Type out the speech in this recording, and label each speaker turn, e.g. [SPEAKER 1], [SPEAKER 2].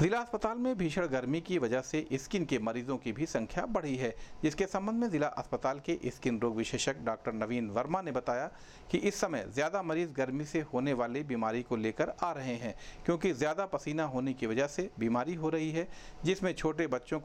[SPEAKER 1] जिला अस्पताल में भीषण गर्मी की वजह से स्किन के मरीजों की भी संख्या बढ़ी है जिसके संबंध में जिला अस्पताल के स्किन रोग विशेषज्ञ डॉक्टर नवीन वर्मा ने बताया कि इस समय ज़्यादा मरीज गर्मी से होने वाली बीमारी को लेकर आ रहे हैं क्योंकि ज़्यादा पसीना होने की वजह से बीमारी हो रही है जिसमें छोटे बच्चों